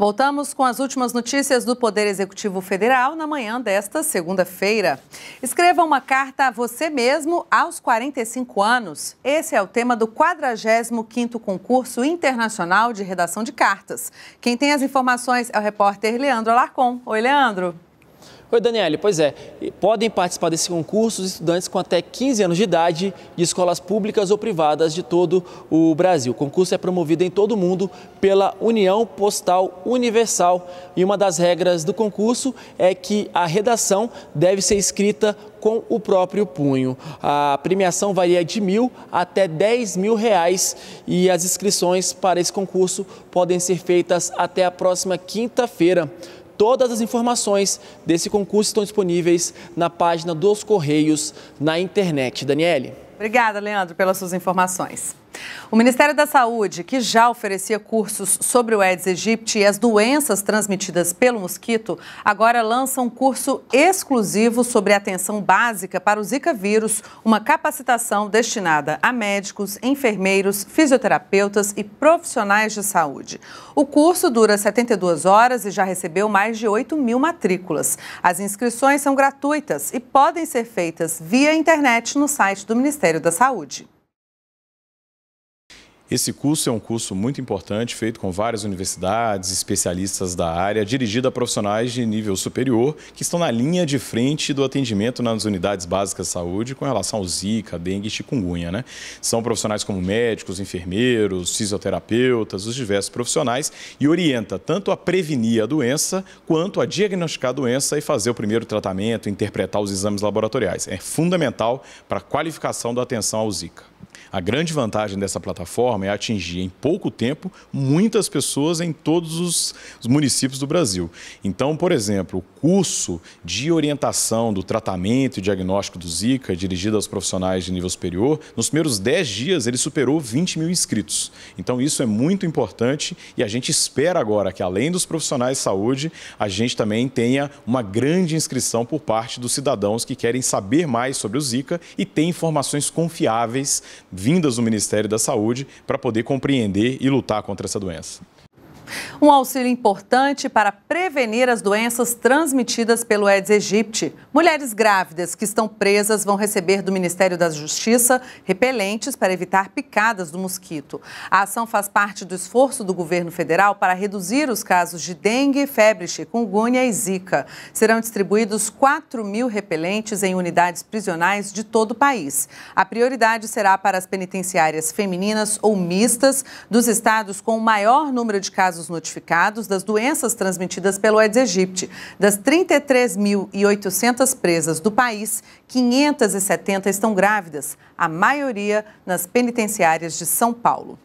Voltamos com as últimas notícias do Poder Executivo Federal na manhã desta segunda-feira. Escreva uma carta a você mesmo aos 45 anos. Esse é o tema do 45º Concurso Internacional de Redação de Cartas. Quem tem as informações é o repórter Leandro Alarcon. Oi, Leandro. Oi, Daniele, pois é. Podem participar desse concurso os estudantes com até 15 anos de idade de escolas públicas ou privadas de todo o Brasil. O concurso é promovido em todo o mundo pela União Postal Universal e uma das regras do concurso é que a redação deve ser escrita com o próprio punho. A premiação varia de mil até 10 mil reais e as inscrições para esse concurso podem ser feitas até a próxima quinta-feira. Todas as informações desse concurso estão disponíveis na página dos Correios na internet. Daniele. Obrigada, Leandro, pelas suas informações. O Ministério da Saúde, que já oferecia cursos sobre o Aedes aegypti e as doenças transmitidas pelo mosquito, agora lança um curso exclusivo sobre atenção básica para o Zika vírus, uma capacitação destinada a médicos, enfermeiros, fisioterapeutas e profissionais de saúde. O curso dura 72 horas e já recebeu mais de 8 mil matrículas. As inscrições são gratuitas e podem ser feitas via internet no site do Ministério da Saúde. Esse curso é um curso muito importante, feito com várias universidades, especialistas da área, dirigido a profissionais de nível superior que estão na linha de frente do atendimento nas unidades básicas de saúde com relação ao Zika, dengue e chikungunya. Né? São profissionais como médicos, enfermeiros, fisioterapeutas, os diversos profissionais e orienta tanto a prevenir a doença quanto a diagnosticar a doença e fazer o primeiro tratamento, interpretar os exames laboratoriais. É fundamental para a qualificação da atenção ao Zika. A grande vantagem dessa plataforma é atingir em pouco tempo muitas pessoas em todos os municípios do Brasil. Então, por exemplo, o curso de orientação do tratamento e diagnóstico do Zika, dirigido aos profissionais de nível superior, nos primeiros 10 dias ele superou 20 mil inscritos. Então, isso é muito importante e a gente espera agora que, além dos profissionais de saúde, a gente também tenha uma grande inscrição por parte dos cidadãos que querem saber mais sobre o Zika e ter informações confiáveis vindas do Ministério da Saúde para poder compreender e lutar contra essa doença. Um auxílio importante para prevenir as doenças transmitidas pelo Aedes aegypti. Mulheres grávidas que estão presas vão receber do Ministério da Justiça repelentes para evitar picadas do mosquito. A ação faz parte do esforço do governo federal para reduzir os casos de dengue, febre, chikungunya e zika. Serão distribuídos 4 mil repelentes em unidades prisionais de todo o país. A prioridade será para as penitenciárias femininas ou mistas dos estados com o maior número de casos casos notificados das doenças transmitidas pelo Aedes aegypti. Das 33.800 presas do país, 570 estão grávidas, a maioria nas penitenciárias de São Paulo.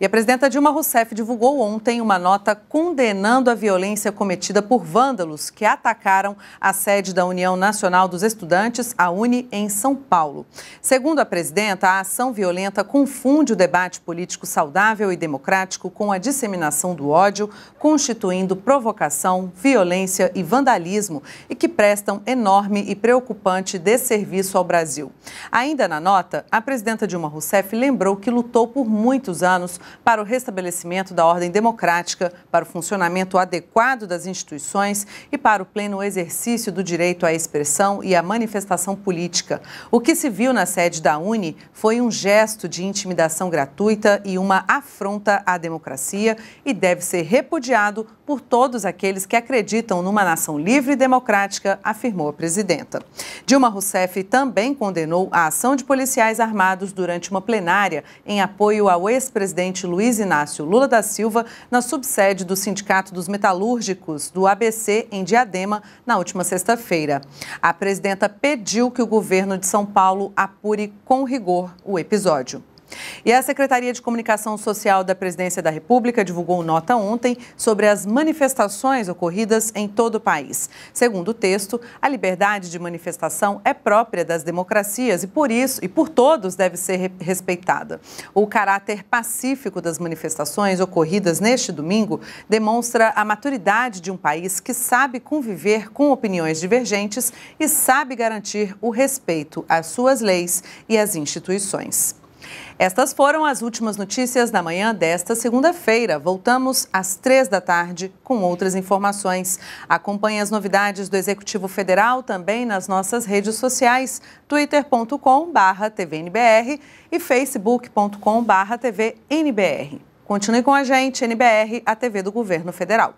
E a presidenta Dilma Rousseff divulgou ontem uma nota condenando a violência cometida por vândalos que atacaram a sede da União Nacional dos Estudantes, a UNE, em São Paulo. Segundo a presidenta, a ação violenta confunde o debate político saudável e democrático com a disseminação do ódio, constituindo provocação, violência e vandalismo e que prestam enorme e preocupante desserviço ao Brasil. Ainda na nota, a presidenta Dilma Rousseff lembrou que lutou por muitos anos para o restabelecimento da ordem democrática, para o funcionamento adequado das instituições e para o pleno exercício do direito à expressão e à manifestação política. O que se viu na sede da Uni foi um gesto de intimidação gratuita e uma afronta à democracia e deve ser repudiado por todos aqueles que acreditam numa nação livre e democrática, afirmou a presidenta. Dilma Rousseff também condenou a ação de policiais armados durante uma plenária em apoio ao ex-presidente presidente Luiz Inácio Lula da Silva na subsede do Sindicato dos Metalúrgicos do ABC em Diadema na última sexta-feira. A presidenta pediu que o governo de São Paulo apure com rigor o episódio. E a Secretaria de Comunicação Social da Presidência da República divulgou nota ontem sobre as manifestações ocorridas em todo o país. Segundo o texto, a liberdade de manifestação é própria das democracias e por isso e por todos deve ser respeitada. O caráter pacífico das manifestações ocorridas neste domingo demonstra a maturidade de um país que sabe conviver com opiniões divergentes e sabe garantir o respeito às suas leis e às instituições. Estas foram as últimas notícias da manhã desta segunda-feira. Voltamos às três da tarde com outras informações. Acompanhe as novidades do Executivo Federal também nas nossas redes sociais, twitter.com/tvnbr e facebook.com/tvnbr. Continue com a gente, NBR, a TV do Governo Federal.